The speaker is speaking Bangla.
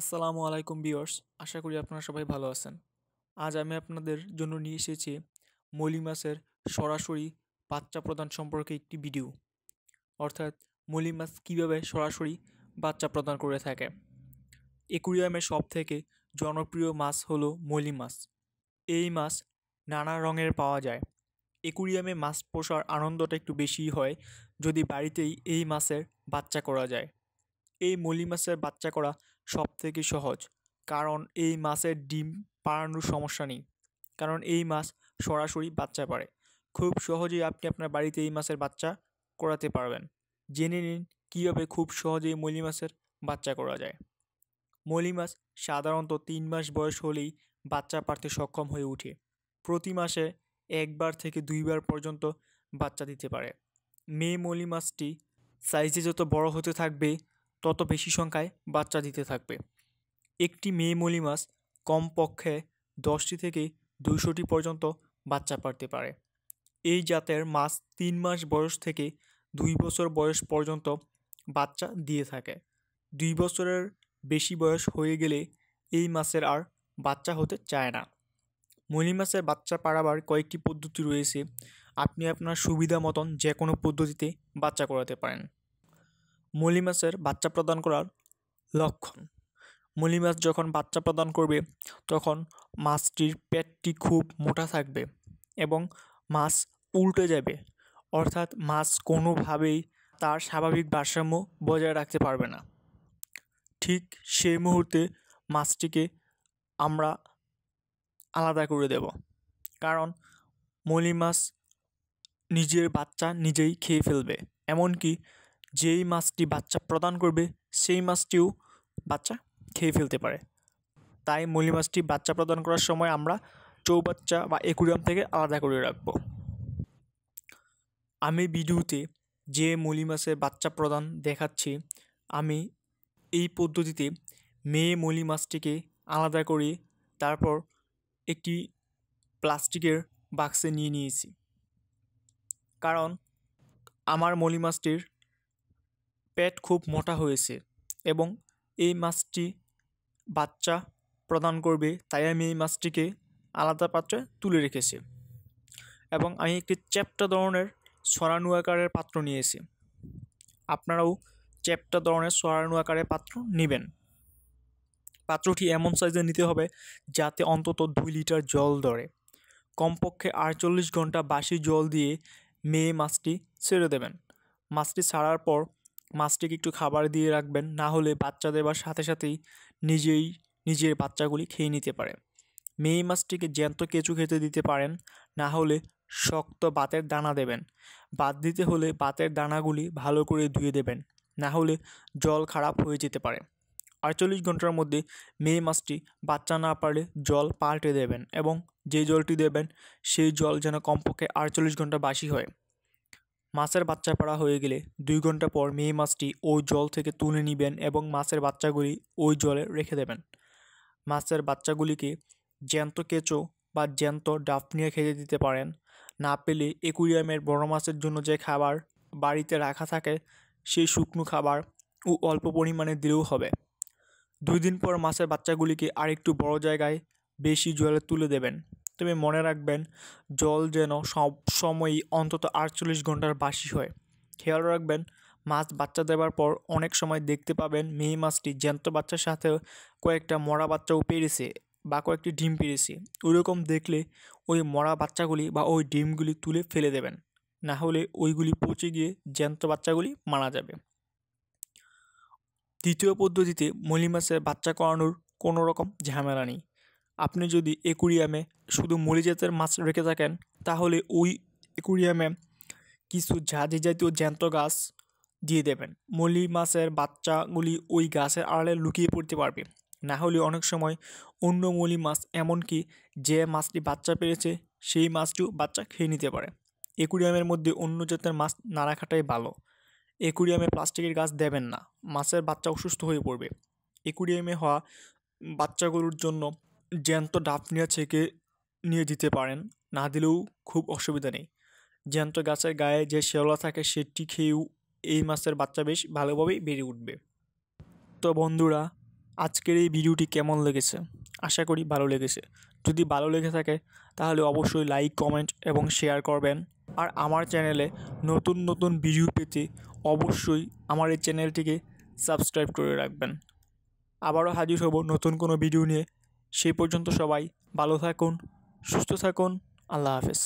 আসসালামু আলাইকুম বিয়র্স আশা করি আপনারা সবাই ভালো আছেন আজ আমি আপনাদের জন্য নিয়ে এসেছি মলি মাছের সরাসরি বাচ্চা প্রদান সম্পর্কে একটি ভিডিও অর্থাৎ মলি মাছ কীভাবে সরাসরি বাচ্চা প্রদান করে থাকে একুরিয়ামের সব থেকে জনপ্রিয় মাছ হলো মলি মাছ এই মাছ নানা রঙের পাওয়া যায় একুরিয়ামে মাছ পোষার আনন্দটা একটু বেশি হয় যদি বাড়িতেই এই মাছের বাচ্চা করা যায় এই মলি মাছের বাচ্চা করা সব থেকে সহজ কারণ এই মাছের ডিম পাড়ানোর সমস্যা নেই কারণ এই মাছ সরাসরি বাচ্চা পারে খুব সহজেই আপনি আপনার বাড়িতে এই মাছের বাচ্চা করাতে পারবেন জেনে নিন কীভাবে খুব সহজেই মলি মাছের বাচ্চা করা যায় মলি মাছ সাধারণত তিন মাস বয়স হলেই বাচ্চা পারতে সক্ষম হয়ে ওঠে প্রতি মাসে একবার থেকে দুইবার পর্যন্ত বাচ্চা দিতে পারে মেয়ে মলি মাছটি সাইজে যত বড় হতে থাকবে তত বেশি সংখ্যায় বাচ্চা দিতে থাকবে একটি মেয়ে মলি মাছ কমপক্ষে দশটি থেকে দুইশোটি পর্যন্ত বাচ্চা পারতে পারে এই জাতের মাছ তিন মাস বয়স থেকে দুই বছর বয়স পর্যন্ত বাচ্চা দিয়ে থাকে দুই বছরের বেশি বয়স হয়ে গেলে এই মাছের আর বাচ্চা হতে চায় না মলি মাছের বাচ্চা পাড়াবার কয়েকটি পদ্ধতি রয়েছে আপনি আপনার সুবিধা মতন যে কোনো পদ্ধতিতে বাচ্চা করাতে পারেন মলি মাছের বাচ্চা প্রদান করার লক্ষণ মলি মাছ যখন বাচ্চা প্রদান করবে তখন মাছটির পেটটি খুব মোটা থাকবে এবং মাছ উল্টে যাবে অর্থাৎ মাছ কোনোভাবেই তার স্বাভাবিক ভারসাম্য বজায় রাখতে পারবে না ঠিক সেই মুহূর্তে মাছটিকে আমরা আলাদা করে দেব কারণ মলি মাছ নিজের বাচ্চা নিজেই খেয়ে ফেলবে এমনকি যেই মাছটি বাচ্চা প্রদান করবে সেই মাছটিও বাচ্চা খেয়ে ফেলতে পারে তাই মলি মাছটি বাচ্চা প্রদান করার সময় আমরা চৌবাচ্চা বা একুরিয়াম থেকে আলাদা করে রাখব আমি ভিডিওতে যে মলি মাছের বাচ্চা প্রদান দেখাচ্ছি আমি এই পদ্ধতিতে মেয়ে মলি মাছটিকে আলাদা করে তারপর একটি প্লাস্টিকের বাক্সে নিয়ে নিয়েছি কারণ আমার মলি মাছটির পেট খুব মোটা হয়েছে এবং এই মাছটি বাচ্চা প্রদান করবে তাই আমি এই মাছটিকে আলাদা পাত্রে তুলে রেখেছি এবং আমি একটি চ্যাপ্টা ধরনের সরানো আকারের পাত্র নিয়েছি আপনারাও চ্যাপ্টা ধরনের সরানো আকারের পাত্র নেবেন পাত্রটি এমন সাইজে নিতে হবে যাতে অন্তত দুই লিটার জল ধরে কমপক্ষে আটচল্লিশ ঘন্টা বাসি জল দিয়ে মেয়ে মাছটি ছেড়ে দেবেন মাছটি ছাড়ার পর মাছটিকে একটু খাবার দিয়ে রাখবেন না হলে বাচ্চা দেবার সাথে সাথেই নিজেই নিজের বাচ্চাগুলি খেয়ে নিতে পারে মেয়ে মাছটিকে জ্যান্ত কেঁচু খেতে দিতে পারেন না হলে শক্ত বাতের দানা দেবেন বাদ দিতে হলে বাতের দানাগুলি ভালো করে ধুয়ে দেবেন না হলে জল খারাপ হয়ে যেতে পারে আটচল্লিশ ঘন্টার মধ্যে মেয়ে মাছটি বাচ্চা না পারলে জল পাল্টে দেবেন এবং যে জলটি দেবেন সেই জল যেন কমপক্ষে আটচল্লিশ ঘন্টা বাসি হয় মাছের বাচ্চা পাড়া হয়ে গেলে দুই ঘন্টা পর মেয়ে মাছটি ওই জল থেকে তুলে নিবেন এবং মাছের বাচ্চাগুলি ওই জলে রেখে দেবেন মাছের বাচ্চাগুলিকে জ্যান্ত কেঁচো বা জ্যান্ত ডাফ নিয়ে খেতে দিতে পারেন না পেলে একুরিয়ামের বড় মাছের জন্য যে খাবার বাড়িতে রাখা থাকে সেই শুকনো খাবার ও অল্প পরিমাণে দিলেও হবে দুই দিন পর মাছের বাচ্চাগুলিকে আরেকটু বড় জায়গায় বেশি জলে তুলে দেবেন তবে মনে রাখবেন জল যেন সব সময়ই অন্তত আটচল্লিশ ঘন্টার বাসি হয় খেয়াল রাখবেন মাছ বাচ্চা দেওয়ার পর অনেক সময় দেখতে পাবেন মেয়ে মাছটি জ্যান্ত বাচ্চার সাথে কয়েকটা মরা বাচ্চাও পেরেছে বা কয়েকটি ডিম পেরেছে ওইরকম দেখলে ওই মরা বাচ্চাগুলি বা ওই ডিমগুলি তুলে ফেলে দেবেন না হলে ওইগুলি পচে গিয়ে জ্যান্ত বাচ্চাগুলি মারা যাবে দ্বিতীয় পদ্ধতিতে মলি মাছের বাচ্চা করানোর কোনো রকম ঝামেলা নেই আপনি যদি একুরিয়ামে শুধু মরি জাতের মাছ রেখে থাকেন তাহলে ওই একুরিয়ামে কিছু ঝাঁঝি জাতীয় জ্যান্ত গাছ দিয়ে দেবেন মলি মাছের বাচ্চাগুলি ওই গাছের আড়ালে লুকিয়ে পড়তে পারবে না হলে অনেক সময় অন্য মলি মাছ এমনকি যে মাছটি বাচ্চা পেয়েছে সেই মাছটিও বাচ্চা খেয়ে নিতে পারে একুরিয়ামের মধ্যে অন্য জাতের মাছ না রাখাটাই ভালো একুরিয়ামে প্লাস্টিকের গাছ দেবেন না মাছের বাচ্চা অসুস্থ হয়ে পড়বে একুরিয়ামে হওয়া বাচ্চাগুলোর জন্য জ্যান্ত ডাব নিয়ে ছেঁকে নিয়ে দিতে পারেন না দিলেও খুব অসুবিধা নেই জ্যান্ত গাছের গায়ে যে শেওলা থাকে সেটি খেয়েও এই মাছের বাচ্চা বেশ ভালোভাবেই বেড়ে উঠবে তো বন্ধুরা আজকের এই ভিডিওটি কেমন লেগেছে আশা করি ভালো লেগেছে যদি ভালো লেগে থাকে তাহলে অবশ্যই লাইক কমেন্ট এবং শেয়ার করবেন আর আমার চ্যানেলে নতুন নতুন ভিডিও পেতে অবশ্যই আমার এই চ্যানেলটিকে সাবস্ক্রাইব করে রাখবেন আবারও হাজির হব নতুন কোনো ভিডিও নিয়ে সেই পর্যন্ত সবাই ভালো থাকুন সুস্থ থাকুন আল্লাহ হাফেজ